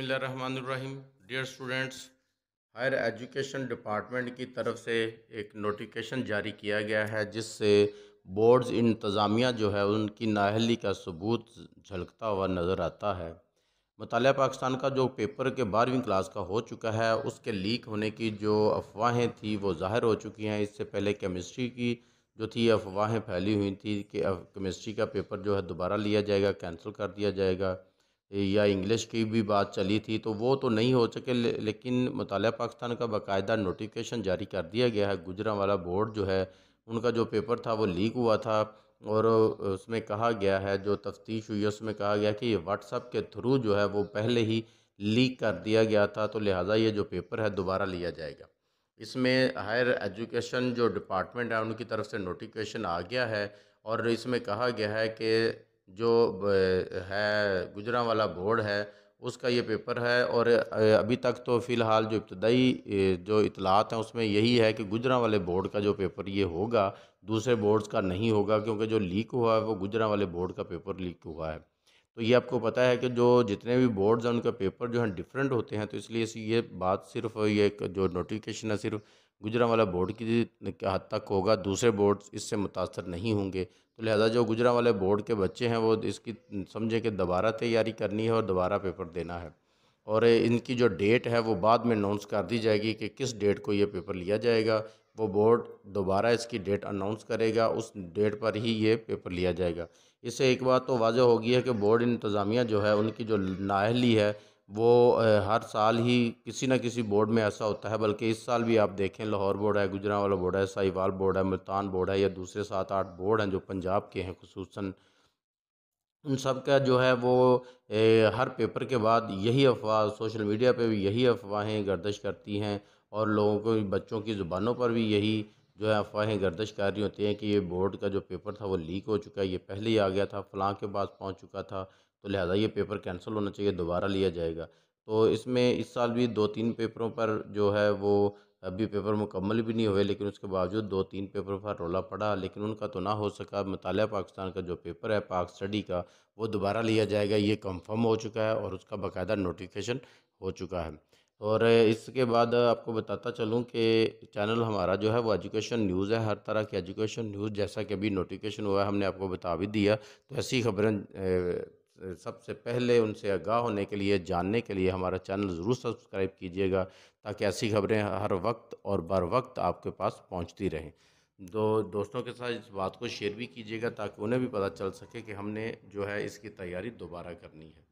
बसमीम dear students higher education department की तरफ से एक नोटिफिकेशन जारी किया गया है जिससे बोर्ड्स इंतज़ामिया जो है उनकी नाहली का सबूत झलकता हुआ नज़र आता है मताल पाकिस्तान का जो पेपर के बारहवीं क्लास का हो चुका है उसके लीक होने की जो अफवाहें थी वो ज़ाहिर हो चुकी हैं इससे पहले केमिस्ट्री की जो थी अफवाहें फैली हुई थी कि केमिस्ट्री का पेपर जो है दोबारा लिया जाएगा कैंसिल कर दिया जाएगा या इंग्लिश की भी बात चली थी तो वो तो नहीं हो सके ले, लेकिन मताल पाकिस्तान का बाकायदा नोटिफिकेशन जारी कर दिया गया है गुजरा वाला बोर्ड जो है उनका जो पेपर था वो लीक हुआ था और उसमें कहा गया है जो तफ्तीश हुई है उसमें कहा गया कि ये व्हाट्सअप के थ्रू जो है वो पहले ही लीक कर दिया गया था तो लिहाजा ये जो पेपर है दोबारा लिया जाएगा इसमें हायर एजुकेशन जो डिपार्टमेंट है उनकी तरफ से नोटिफिकेशन आ गया है और इसमें कहा गया है कि जो है गुजरा वाला बोर्ड है उसका ये पेपर है और अभी तक तो फ़िलहाल जो इब्तदाई जो इतलात हैं उसमें यही है कि गुजरा वाले बोर्ड का जो पेपर ये होगा दूसरे बोर्ड्स का नहीं होगा क्योंकि जो लीक हुआ है वो गुजरा वाले बोर्ड का पेपर लीक हुआ है तो ये आपको पता है कि जो जितने भी बोर्ड्स हैं उनका पेपर जो है डिफरेंट होते हैं तो इसलिए ये बात सिर्फ ये जो नोटिफिकेशन है सिर्फ गुजरा वाला बोर्ड की हद तक होगा दूसरे बोर्ड इससे मुतासर नहीं होंगे तो लिहाजा जो गुजरा वाले बोर्ड के बच्चे हैं वो इसकी समझें कि दोबारा तैयारी करनी है और दोबारा पेपर देना है और इनकी जो डेट है वो बाद में अनाउंस कर दी जाएगी कि किस डेट को ये पेपर लिया जाएगा वो बोर्ड दोबारा इसकी डेट अनाउंस करेगा उस डेट पर ही ये पेपर लिया जाएगा इससे एक बात तो वाजह होगी है कि बोर्ड इंतज़ामिया जो है उनकी जो नाहली है वो हर साल ही किसी ना किसी बोर्ड में ऐसा होता है बल्कि इस साल भी आप देखें लाहौर बोर्ड है गुजरा वाला बोर्ड है साहिवाल बोर्ड है मुल्तान बोर्ड है या दूसरे सात आठ बोर्ड हैं जो पंजाब के हैं खसूस उन सब का जो है वो ए, हर पेपर के बाद यही अफवाह सोशल मीडिया पे भी यही अफवाहें गर्दश करती हैं और लोगों को बच्चों की ज़ुबानों पर भी यही जो है अफवाहें गर्दश कर रही होती हैं कि ये बोर्ड का जो पेपर था वो लीक हो चुका है ये पहले ही आ गया था फलां के पास पहुंच चुका था तो लिहाजा ये पेपर कैंसिल होना चाहिए दोबारा लिया जाएगा तो इसमें इस साल भी दो तीन पेपरों पर जो है वो अभी पेपर मुकम्मल भी नहीं हुए लेकिन उसके बावजूद दो तीन पेपरों पर रोला पड़ा लेकिन उनका तो ना हो सका मताल पाकिस्तान का जो पेपर है पाक स्टडी का वो दोबारा लिया जाएगा ये कंफर्म हो चुका है और उसका बाकायदा नोटिफिकेशन हो चुका है और इसके बाद आपको बताता चलूँ कि चैनल हमारा जो है वो एजुकेशन न्यूज़ है हर तरह की एजुकेशन न्यूज़ जैसा कि अभी नोटिफिकेशन हुआ है हमने आपको बता भी दिया तो ऐसी खबरें सबसे पहले उनसे आगाह होने के लिए जानने के लिए हमारा चैनल ज़रूर सब्सक्राइब कीजिएगा ताकि ऐसी खबरें हर वक्त और बर वक्त आपके पास पहुँचती रहें तो दोस्तों के साथ इस बात को शेयर भी कीजिएगा ताकि उन्हें भी पता चल सके कि हमने जो है इसकी तैयारी दोबारा करनी है